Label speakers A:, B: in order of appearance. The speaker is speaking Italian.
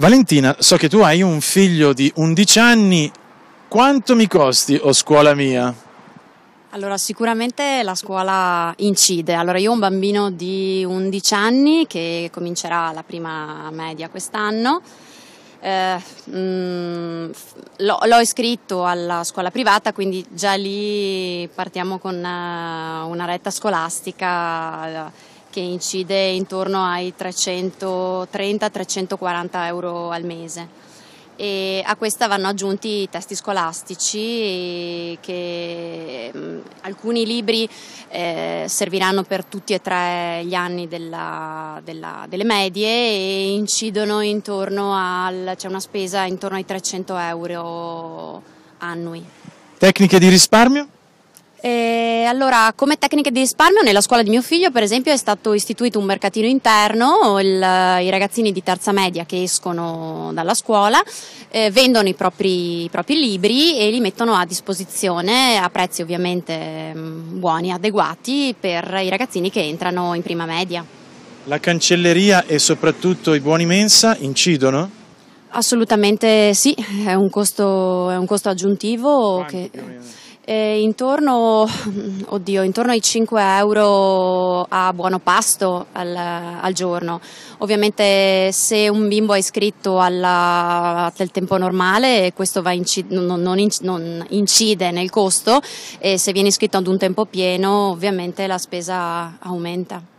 A: Valentina, so che tu hai un figlio di 11 anni, quanto mi costi o scuola mia?
B: Allora, sicuramente la scuola incide. Allora, io ho un bambino di 11 anni che comincerà la prima media quest'anno. Eh, mh, mm, l'ho, l'ho, iscritto alla scuola privata, quindi già lì partiamo con una, eh, una retta scolastica eh, che incide intorno ai 330-340 euro al mese. E a questa vanno aggiunti i testi scolastici che mm, alcuni libri eh, serviranno per tutti e tre gli anni della, della, delle medie e incidono intorno al, c'è una spesa intorno ai 300 euro annui. Tecniche di risparmio? E allora, come tecniche di risparmio, nella scuola di mio figlio, per esempio, è stato istituito un mercatino interno. Il, I ragazzini di terza media che escono dalla scuola eh, vendono i propri, i propri, libri e li mettono a disposizione a prezzi ovviamente mm, buoni, adeguati per i ragazzini che entrano in prima media.
A: La cancelleria e soprattutto i buoni mensa incidono?
B: Assolutamente sì, è un costo, è un costo aggiuntivo. Quanti, che, eh, intorno, oddio, intorno, ai 5 euro a buono pasto al, al giorno. Ovviamente se un bimbo è iscritto alla, al tempo normale questo incide, non, non, non, incide nel costo e se viene iscritto ad un tempo pieno ovviamente la spesa aumenta.